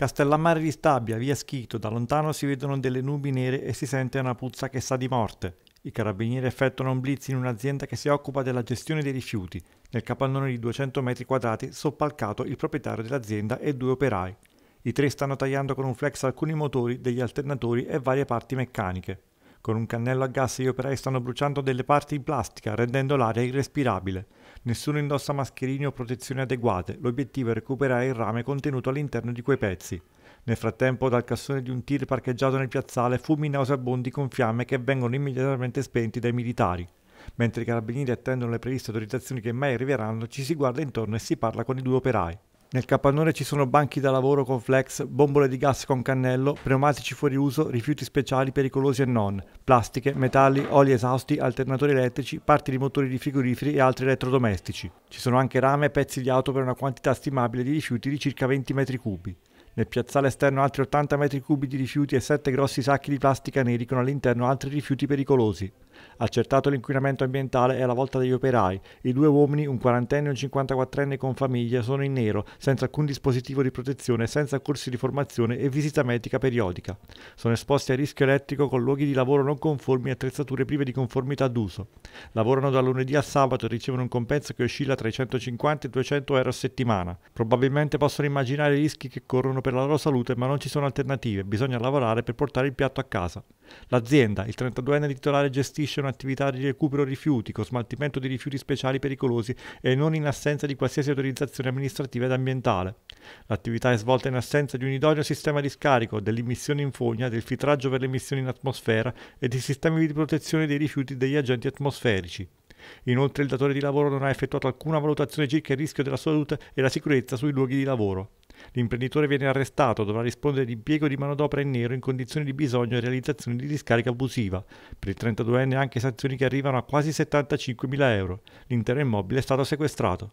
Castellammare di Stabia, via Schito, da lontano si vedono delle nubi nere e si sente una puzza che sa di morte. I carabinieri effettuano un blitz in un'azienda che si occupa della gestione dei rifiuti. Nel capannone di 200 metri quadrati soppalcato il proprietario dell'azienda e due operai. I tre stanno tagliando con un flex alcuni motori, degli alternatori e varie parti meccaniche. Con un cannello a gas gli operai stanno bruciando delle parti in plastica, rendendo l'aria irrespirabile. Nessuno indossa mascherine o protezioni adeguate, l'obiettivo è recuperare il rame contenuto all'interno di quei pezzi. Nel frattempo dal cassone di un tir parcheggiato nel piazzale fumi nauseabondi con fiamme che vengono immediatamente spenti dai militari. Mentre i carabinieri attendono le previste autorizzazioni che mai arriveranno, ci si guarda intorno e si parla con i due operai. Nel capannone ci sono banchi da lavoro con flex, bombole di gas con cannello, pneumatici fuori uso, rifiuti speciali pericolosi e non, plastiche, metalli, oli esausti, alternatori elettrici, parti di motori di frigoriferi e altri elettrodomestici. Ci sono anche rame e pezzi di auto per una quantità stimabile di rifiuti di circa 20 metri cubi. Nel piazzale esterno altri 80 metri cubi di rifiuti e 7 grossi sacchi di plastica neri con all'interno altri rifiuti pericolosi. Accertato l'inquinamento ambientale è la volta degli operai. I due uomini, un quarantenne e un 54 con famiglia, sono in nero, senza alcun dispositivo di protezione, senza corsi di formazione e visita medica periodica. Sono esposti a rischio elettrico con luoghi di lavoro non conformi e attrezzature prive di conformità d'uso. Lavorano da lunedì a sabato e ricevono un compenso che oscilla tra i 150 e i 200 euro a settimana. Probabilmente possono immaginare i rischi che corrono per la loro salute, ma non ci sono alternative. Bisogna lavorare per portare il piatto a casa. L'azienda, il 32enne titolare gestisce gestiscono attività di recupero rifiuti con smaltimento di rifiuti speciali pericolosi e non in assenza di qualsiasi autorizzazione amministrativa ed ambientale. L'attività è svolta in assenza di un idoneo sistema di scarico, dell'immissione in fogna, del filtraggio per le emissioni in atmosfera e di sistemi di protezione dei rifiuti degli agenti atmosferici. Inoltre il datore di lavoro non ha effettuato alcuna valutazione circa il rischio della salute e la sicurezza sui luoghi di lavoro. L'imprenditore viene arrestato, dovrà rispondere di impiego di manodopera in nero in condizioni di bisogno e realizzazione di discarica abusiva. Per il 32enne anche sanzioni che arrivano a quasi 75.000 euro. L'intero immobile è stato sequestrato.